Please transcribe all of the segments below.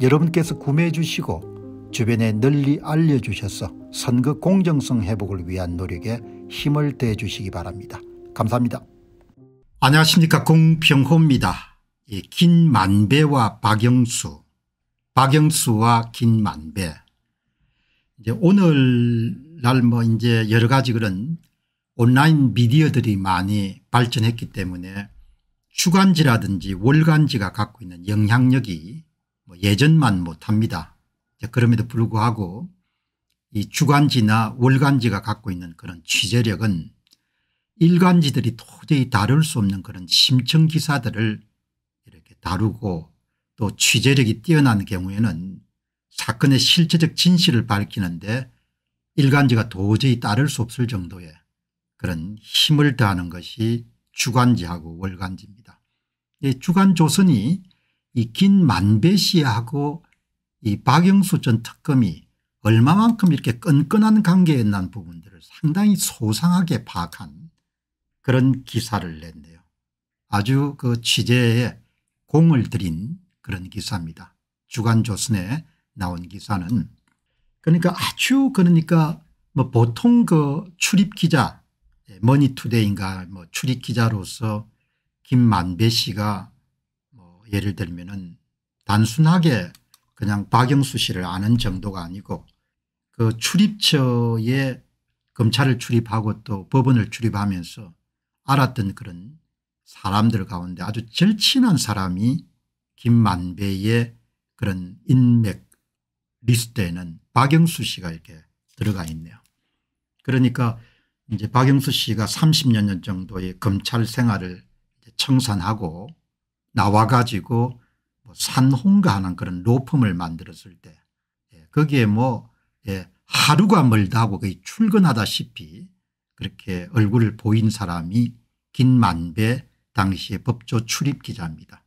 여러분께서 구매해 주시고 주변에 널리 알려주셔서 선거 공정성 회복을 위한 노력에 힘을 대 주시기 바랍니다. 감사합니다. 안녕하십니까 공평호입니다. 예, 김만배와 박영수 박영수와 김만배 이제 오늘날 뭐 이제 여러 가지 그런 온라인 미디어들이 많이 발전했기 때문에 주간지라든지 월간지가 갖고 있는 영향력이 뭐 예전만 못합니다. 그럼에도 불구하고 이 주간지나 월간지가 갖고 있는 그런 취재력은 일간지들이 도저히 다룰 수 없는 그런 심층 기사들을 이렇게 다루고 또 취재력이 뛰어난 경우에는 사건의 실체적 진실을 밝히는데 일간지가 도저히 따를 수 없을 정도의 그런 힘을 다하는 것이 주간지하고 월간지입니다. 주간조선이 이긴 만배 씨하고 이 박영수 전 특검이 얼마만큼 이렇게 끈끈한 관계에 난 부분들을 상당히 소상하게 파악한 그런 기사를 냈네요. 아주 그 취재에 공을 들인 그런 기사입니다. 주간조선에 나온 기사는 그러니까 아주 그러니까 뭐 보통 그 출입기자 예, 머니투데이인가 뭐 출입기자로서 김만배 씨가 예를 들면 단순하게 그냥 박영수 씨를 아는 정도가 아니고 그 출입처에 검찰을 출입하고 또 법원을 출입하면서 알았던 그런 사람들 가운데 아주 절친한 사람이 김만배의 그런 인맥 리스트에는 박영수 씨가 이렇게 들어가 있네요. 그러니까 이제 박영수 씨가 30여 년 정도의 검찰 생활을 청산하고 나와가지고 뭐 산홍가 하는 그런 로펌을 만들었을 때 예, 거기에 뭐 예, 하루가 멀다고 거의 출근하다시피 그렇게 얼굴을 보인 사람이 김만배 당시의 법조 출입 기자입니다.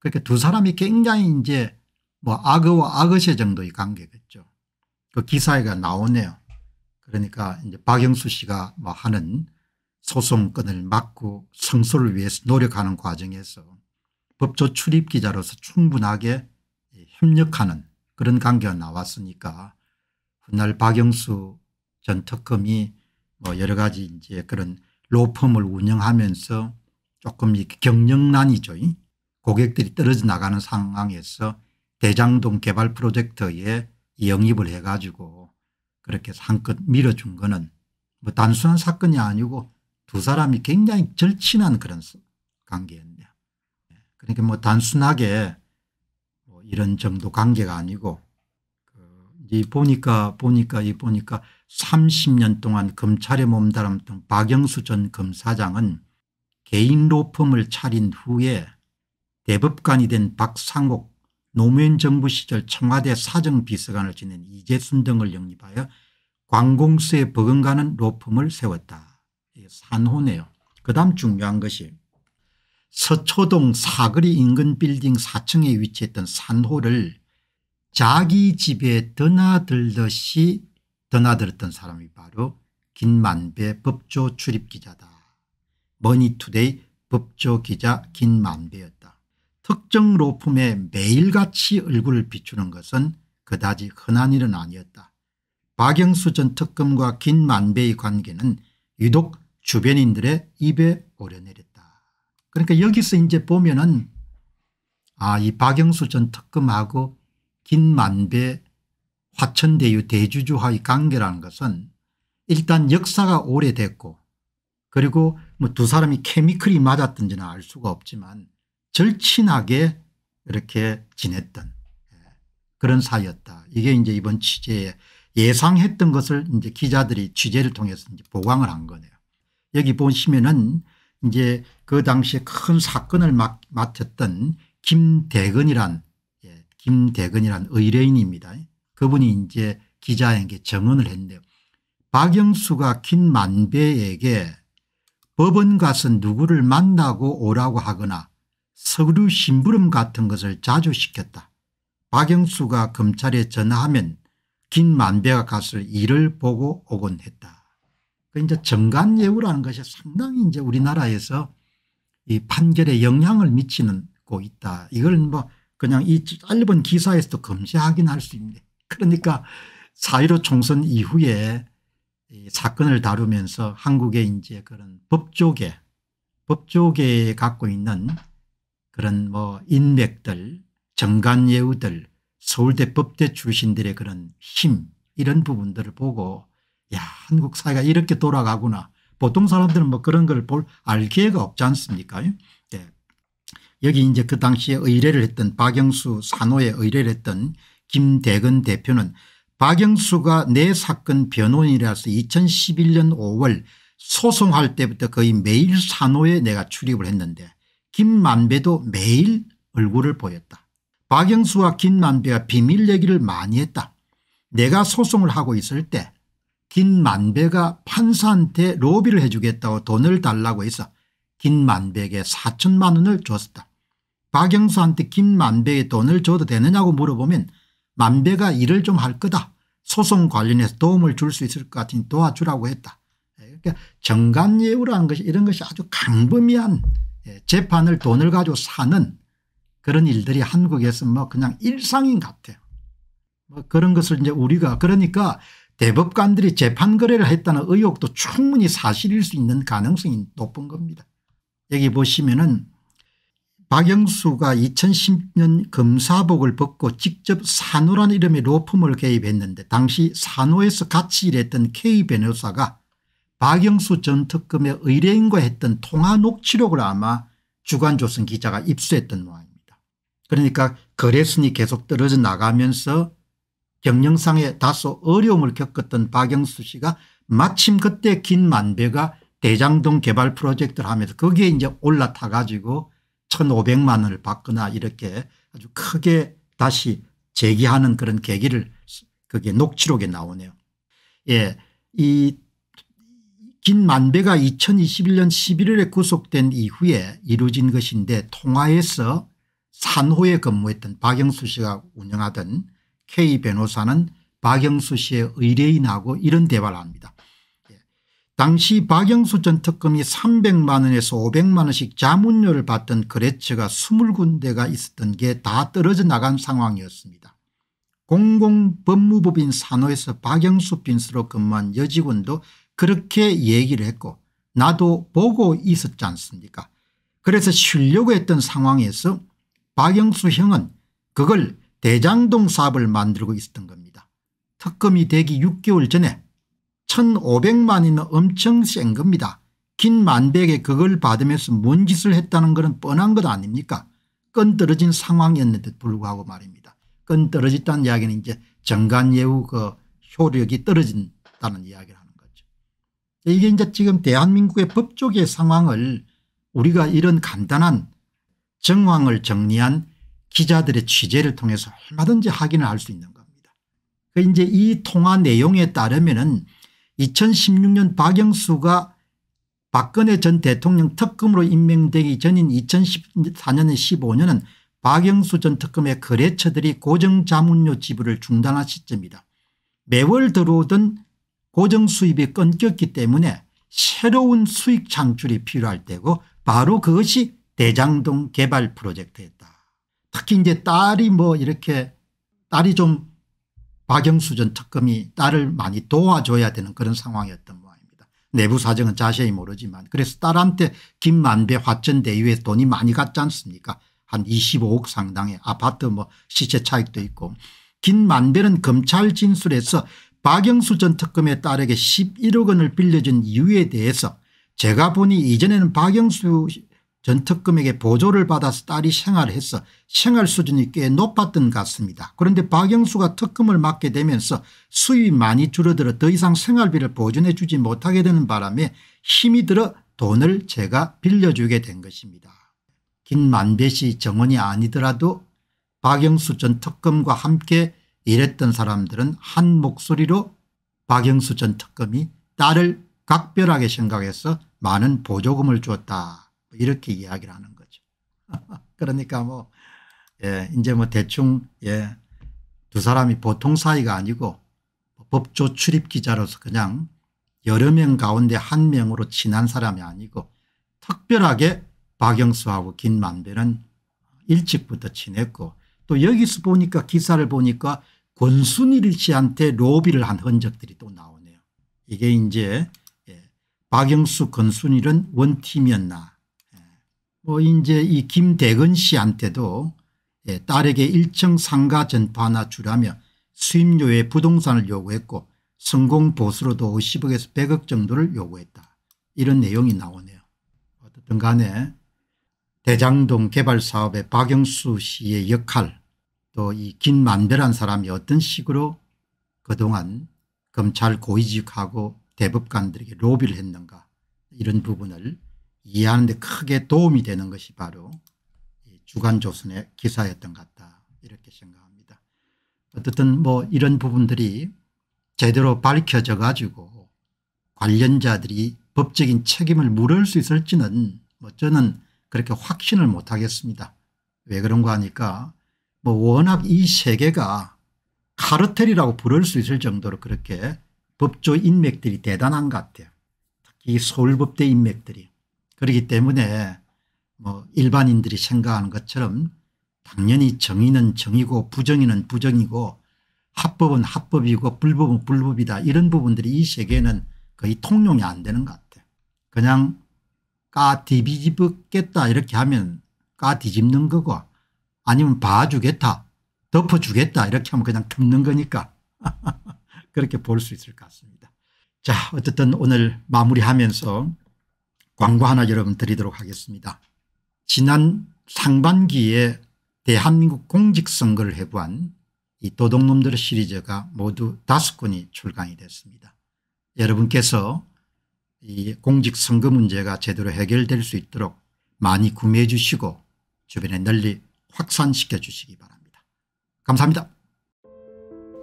그렇게두 사람이 굉장히 이제 뭐 악어와 악어새 정도의 관계겠죠. 그 기사에가 나오네요. 그러니까 이제 박영수 씨가 뭐 하는 소송건을 막고 성소를 위해서 노력하는 과정에서 법조 출입 기자로서 충분하게 협력하는 그런 관계가 나왔으니까 훗날 박영수 전 특검이 뭐 여러 가지 이제 그런 로펌을 운영하면서 조금 경영난이죠. 고객들이 떨어져 나가는 상황에서 대장동 개발 프로젝트에 영입을 해가지고 그렇게 한껏 밀어준 거는 뭐 단순한 사건이 아니고 두 사람이 굉장히 절친한 그런 관계였네. 그러니까 뭐 단순하게 뭐 이런 정도 관계가 아니고 그이 보니까 보니까 이 보니까 30년 동안 검찰에 몸담았던 박영수 전 검사장은 개인 로펌을 차린 후에 대법관이 된 박상옥 노무현 정부 시절 청와대 사정비서관을 지낸 이재순 등을 영입하여 관공서에 버금가는 로펌을 세웠다. 산호네요. 그 다음 중요한 것이 서초동 사거리 인근 빌딩 4층에 위치했던 산호를 자기 집에 드나들듯이 드나들었던 사람이 바로 김만배 법조 출입기자다. 머니투데이 법조기자 김만배였다. 특정 로펌에 매일같이 얼굴을 비추는 것은 그다지 흔한 일은 아니었다. 박영수 전 특검과 김만배의 관계는 유독 주변인들의 입에 오려내렸다. 그러니까 여기서 이제 보면은 아, 이 박영수 전 특검하고 김만배 화천대유 대주주와의 관계라는 것은 일단 역사가 오래됐고 그리고 뭐 두 사람이 케미클이 맞았던지는 알 수가 없지만 절친하게 이렇게 지냈던 예, 그런 사이였다. 이게 이제 이번 취재에 예상했던 것을 이제 기자들이 취재를 통해서 이제 보강을 한 거네요. 여기 보시면은 이제 그 당시에 큰 사건을 맡았던 김대근이란 예, 김대근이란 의뢰인입니다. 그분이 이제 기자에게 증언을 했는데요. 박영수가 김만배에게 법원 가서 누구를 만나고 오라고 하거나 서류 심부름 같은 것을 자주 시켰다. 박영수가 검찰에 전화하면 김만배가 가서 일을 보고 오곤 했다. 그 이제 정관예우라는 것이 상당히 이제 우리나라에서 이 판결에 영향을 미치는 고 있다. 이걸 뭐 그냥 이 짧은 기사에서도 검시 확인할 수 있는데 그러니까 사1로 총선 이후에 사건을 다루면서 한국의 이제 그런 법조계 법조계에 갖고 있는 그런 뭐 인맥들 정관예우들 서울대 법대 출신들의 그런 힘 이런 부분들을 보고 야 한국 사회가 이렇게 돌아가구나. 보통 사람들은 뭐 그런 걸 볼 알 기회가 없지 않습니까 예? 네. 여기 이제 그 당시에 의뢰를 했던 박영수 산호에 의뢰를 했던 김대근 대표는 박영수가 내 사건 변호인이라서 2011년 5월 소송할 때부터 거의 매일 산호에 내가 출입을 했는데 김만배도 매일 얼굴을 보였다. 박영수와 김만배가 비밀 얘기를 많이 했다. 내가 소송을 하고 있을 때 김만배가 판사한테 로비를 해주겠다고 돈을 달라고 해서 김만배에게 4천만 원을 줬다. 박영수한테 김만배의 돈을 줘도 되느냐고 물어보면 만배가 일을 좀 할 거다. 소송 관련해서 도움을 줄 수 있을 것 같으니 도와주라고 했다. 예, 그러니까 정관예우라는 것이 이런 것이 아주 강범위한 예, 재판을 돈을 가지고 사는 그런 일들이 한국에서 뭐 그냥 일상인 같아요. 뭐 그런 것을 이제 우리가 그러니까 대법관들이 재판 거래를 했다는 의혹도 충분히 사실일 수 있는 가능성이 높은 겁니다. 여기 보시면 은 박영수가 2010년 검사복을 벗고 직접 산호란 이름의 로펌을 개입했는데 당시 산호에서 같이 일했던 K 변호사가 박영수 전 특검의 의뢰인과 했던 통화 녹취록을 아마 주간조선 기자가 입수했던 모양입니다. 그러니까 거래순이 계속 떨어져 나가면서 경영상에 다소 어려움을 겪었던 박영수 씨가 마침 그때 긴 만배가 대장동 개발 프로젝트를 하면서 거기에 이제 올라타 가지고 1500만 원을 받거나 이렇게 아주 크게 다시 재기하는 그런 계기를 그게 녹취록에 나오네요. 예. 이긴 만배가 2021년 11월에 구속된 이후에 이루어진 것인데 통화에서 산호에 근무했던 박영수 씨가 운영하던 K 변호사는 박영수 씨의 의뢰인하고 이런 대화를 합니다. 예. 당시 박영수 전 특검이 300만 원에서 500만 원씩 자문료를 받던 거래처가 20군데가 있었던 게 다 떨어져 나간 상황이었습니다. 공공법무법인 산호에서 박영수 빈스로 근무한 여직원도 그렇게 얘기를 했고 나도 보고 있었지 않습니까 그래서 쉬려고 했던 상황에서 박영수 형은 그걸 대장동 사업을 만들고 있었던 겁니다. 특검이 되기 6개월 전에 1500만이나 엄청 센 겁니다. 긴 만백에 그걸 받으면서 뭔 짓을 했다는 것은 뻔한 것 아닙니까 건 떨어진 상황이었는데 불구하고 말입니다. 건 떨어졌다는 이야기는 이제 정관예우 그 효력이 떨어진다는 이야기를 하는 거죠. 이게 이제 지금 대한민국의 법조계 상황을 우리가 이런 간단한 정황을 정리한 기자들의 취재를 통해서 얼마든지 확인을 할 수 있는 겁니다. 그 이제 이 통화 내용에 따르면은 2016년 박영수가 박근혜 전 대통령 특검으로 임명되기 전인 2 0 1 4년 15년은 박영수 전 특검의 거래처들이 고정자문료 지불을 중단한 시점이다. 매월 들어오던 고정수입이 끊겼기 때문에 새로운 수익 창출이 필요할 때고 바로 그것이 대장동 개발 프로젝트였다. 특히 이제 딸이 뭐 이렇게 딸이 좀 박영수 전 특검이 딸을 많이 도와줘야 되는 그런 상황이었던 모양입니다. 내부 사정은 자세히 모르지만 그래서 딸한테 김만배 화천대유에 돈이 많이 갔지 않습니까 한 25억 상당의 아파트 뭐 시세 차익도 있고 김만배는 검찰 진술에서 박영수 전 특검의 딸에게 11억 원을 빌려준 이유에 대해서 제가 보니 이전에는 박영수 전특금에게 보조를 받아서 딸이 생활해서 생활 수준이 꽤 높았던 것 같습니다. 그런데 박영수가 특금을 맡게 되면서 수입이 많이 줄어들어 더 이상 생활비를 보존해 주지 못하게 되는 바람에 힘이 들어 돈을 제가 빌려주게 된 것입니다. 긴 만배시 정원이 아니더라도 박영수 전 특검과 함께 일했던 사람들은 한 목소리로 박영수 전 특검이 딸을 각별하게 생각해서 많은 보조금을 주었다 이렇게 이야기를 하는 거죠. 그러니까 뭐, 예, 이제 뭐 대충, 예, 두 사람이 보통 사이가 아니고 법조 출입 기자로서 그냥 여러 명 가운데 한 명으로 친한 사람이 아니고 특별하게 박영수하고 김만배는 일찍부터 친했고 또 여기서 보니까 기사를 보니까 권순일 씨한테 로비를 한 흔적들이 또 나오네요. 이게 이제 예, 박영수 권순일은 원팀이었나 뭐 이제 이 김대건 씨한테도 예, 딸에게 1층 상가 전파 하나 주라며 수임료에 부동산을 요구했고 성공 보수로도 50억에서 100억 정도를 요구했다. 이런 내용이 나오네요. 어떻든 간에 대장동 개발 사업의 박영수 씨의 역할 또 이 김만배란 사람이 어떤 식으로 그동안 검찰 고위직하고 대법관들에게 로비를 했는가 이런 부분을 이해하는 데 크게 도움이 되는 것이 바로 주간조선의 기사였던 것 같다 이렇게 생각합니다. 어쨌든 뭐 이런 부분들이 제대로 밝혀져 가지고 관련자들이 법적인 책임을 물을 수 있을지는 뭐 저는 그렇게 확신을 못하겠습니다. 왜 그런가 하니까 뭐 워낙 이 세계가 카르텔이라고 부를 수 있을 정도로 그렇게 법조 인맥들이 대단한 것 같아요. 특히 서울법대 인맥들이. 그렇기 때문에 뭐 일반인들이 생각하는 것처럼 당연히 정의는 정의고 부정의는 부정이고 합법은 합법이고 불법은 불법이다 이런 부분들이 이 세계에는 거의 통용이 안 되는 것 같아요. 그냥 까 뒤집겠다 이렇게 하면 까 뒤집는 거고 아니면 봐주겠다 덮어주겠다 이렇게 하면 그냥 덮는 거니까 그렇게 볼 수 있을 것 같습니다. 자 어쨌든 오늘 마무리하면서 광고 하나 여러분 드리도록 하겠습니다. 지난 상반기에 대한민국 공직선거를 해부한 이 도둑놈들 시리즈가 모두 다섯 권이 출간이 됐습니다. 여러분께서 이 공직선거 문제가 제대로 해결될 수 있도록 많이 구매해 주시고 주변에 널리 확산시켜 주시기 바랍니다. 감사합니다.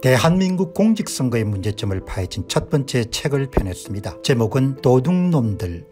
대한민국 공직선거의 문제점을 파헤친 첫 번째 책을 펴냈습니다. 제목은 도둑놈들